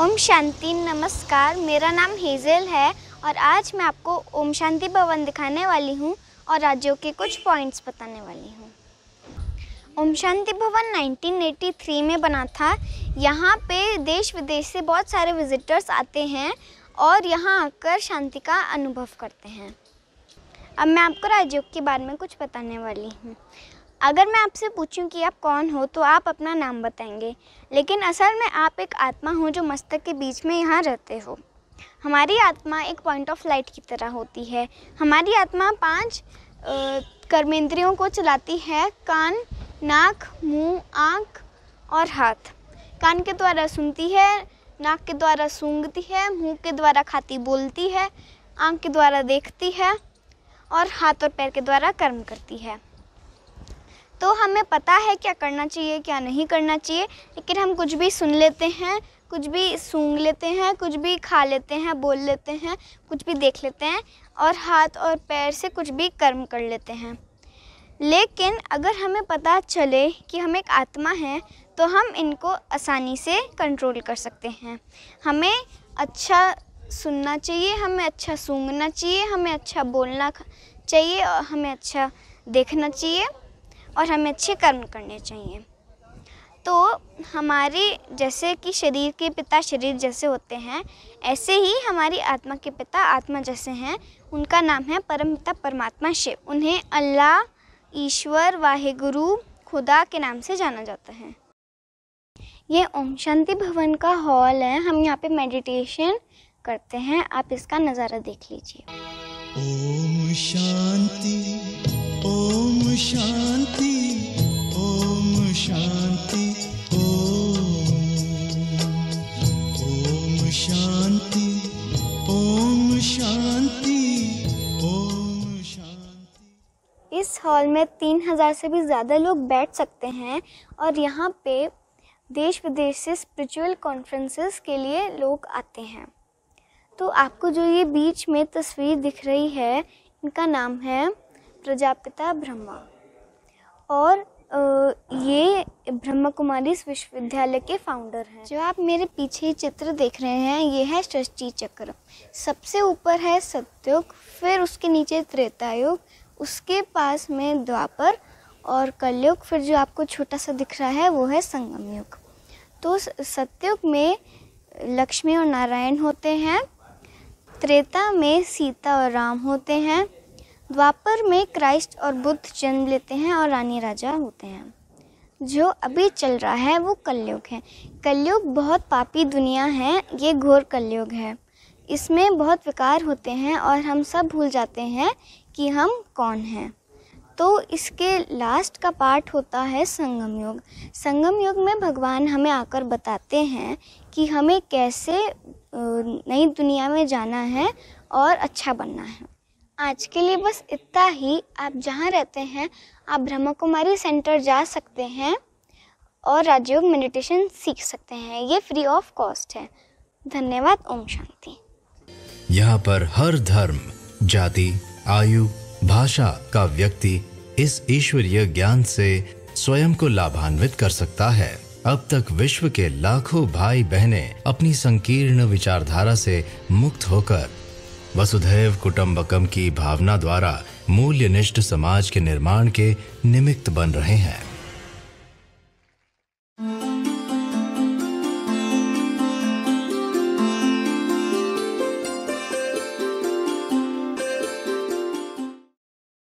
ओम शांति नमस्कार मेरा नाम हेज़ल है और आज मैं आपको ओम शांति भवन दिखाने वाली हूँ और राज्यों के कुछ पॉइंट्स बताने वाली हूँ ओम शांति भवन 1983 में बना था यहाँ पे देश विदेश से बहुत सारे विजिटर्स आते हैं और यहाँ आकर शांति का अनुभव करते हैं अब मैं आपको राज्यों के बारे में कुछ बताने वाली हूँ अगर मैं आपसे पूछूं कि आप कौन हो तो आप अपना नाम बताएंगे लेकिन असल में आप एक आत्मा हो जो मस्तक के बीच में यहाँ रहते हो हमारी आत्मा एक पॉइंट ऑफ लाइट की तरह होती है हमारी आत्मा पांच कर्मेंद्रियों को चलाती है कान नाक मुंह आँख और हाथ कान के द्वारा सुनती है नाक के द्वारा सूंघती है मुंह के द्वारा खाती बोलती है आँख के द्वारा देखती है और हाथ और पैर के द्वारा कर्म करती है तो हमें पता है क्या करना चाहिए क्या नहीं करना चाहिए लेकिन हम कुछ भी सुन लेते हैं कुछ भी सूंघ लेते हैं कुछ भी खा लेते हैं बोल लेते हैं कुछ भी देख लेते हैं और हाथ और पैर से कुछ भी कर्म कर लेते हैं लेकिन अगर हमें पता चले कि हम एक आत्मा हैं तो हम इनको आसानी से कंट्रोल कर सकते हैं हमें अच्छा सुनना चाहिए हमें अच्छा सूंघना चाहिए हमें अच्छा बोलना चाहिए और हमें अच्छा देखना चाहिए और हमें अच्छे कर्म करने चाहिए तो हमारे जैसे कि शरीर के पिता शरीर जैसे होते हैं ऐसे ही हमारी आत्मा के पिता आत्मा जैसे हैं उनका नाम है परम पिता परमात्मा शिव उन्हें अल्लाह ईश्वर वाहेगुरु खुदा के नाम से जाना जाता है ये ओम शांति भवन का हॉल है हम यहाँ पे मेडिटेशन करते हैं आप इसका नज़ारा देख लीजिए ओम शांति ओम शांति ओम शांति ओम शांति ओम शांति ओम शांति इस हॉल में तीन हजार से भी ज़्यादा लोग बैठ सकते हैं और यहाँ पे देश विदेश से स्पिरिचुअल कॉन्फ्रेंसेस के लिए लोग आते हैं तो आपको जो ये बीच में तस्वीर दिख रही है इनका नाम है प्रजापिता ब्रह्मा और ये ब्रह्म कुमारी विश्वविद्यालय के फाउंडर हैं जो आप मेरे पीछे चित्र देख रहे हैं ये है सृष्टि चक्र सबसे ऊपर है सत्युग फिर उसके नीचे त्रेतायुग उसके पास में द्वापर और कलयुग फिर जो आपको छोटा सा दिख रहा है वो है संगम युग तो सत्युग में लक्ष्मी और नारायण होते हैं त्रेता में सीता और राम होते हैं द्वापर में क्राइस्ट और बुद्ध जन्म लेते हैं और रानी राजा होते हैं जो अभी चल रहा है वो कलयुग है कलयुग बहुत पापी दुनिया है ये घोर कलयुग है इसमें बहुत विकार होते हैं और हम सब भूल जाते हैं कि हम कौन हैं तो इसके लास्ट का पार्ट होता है संगम युग संगम युग में भगवान हमें आकर बताते हैं कि हमें कैसे नई दुनिया में जाना है और अच्छा बनना है आज के लिए बस इतना ही आप जहाँ रहते हैं आप ब्रह्म कुमारी सेंटर जा सकते हैं और राजयोग मेडिटेशन सीख सकते हैं ये फ्री ऑफ कॉस्ट है धन्यवाद ओम शांति यहाँ पर हर धर्म जाति आयु भाषा का व्यक्ति इस ईश्वरीय ज्ञान से स्वयं को लाभान्वित कर सकता है अब तक विश्व के लाखों भाई बहनें अपनी संकीर्ण विचारधारा से मुक्त होकर वसुधैव कुटुम्बकम की भावना द्वारा मूल्यनिष्ठ समाज के निर्माण के निमित्त बन रहे हैं